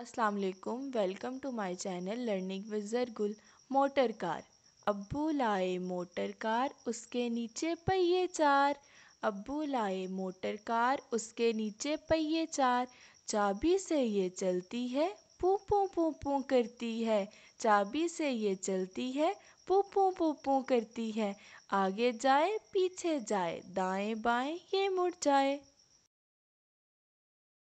अस्सलाम वालेकुम welcome to my channel learning with Zargul motor car अब्बू लाए मोटर कार उसके नीचे पहिए चार अब्बू लाए मोटर कार उसके नीचे पहिए चार चाबी से ये चलती है पू पू पू पू करती है चाबी से ये चलती है पू पू पू पू करती है आगे जाए पीछे जाए दाएं बाएं ये मुड़ जाए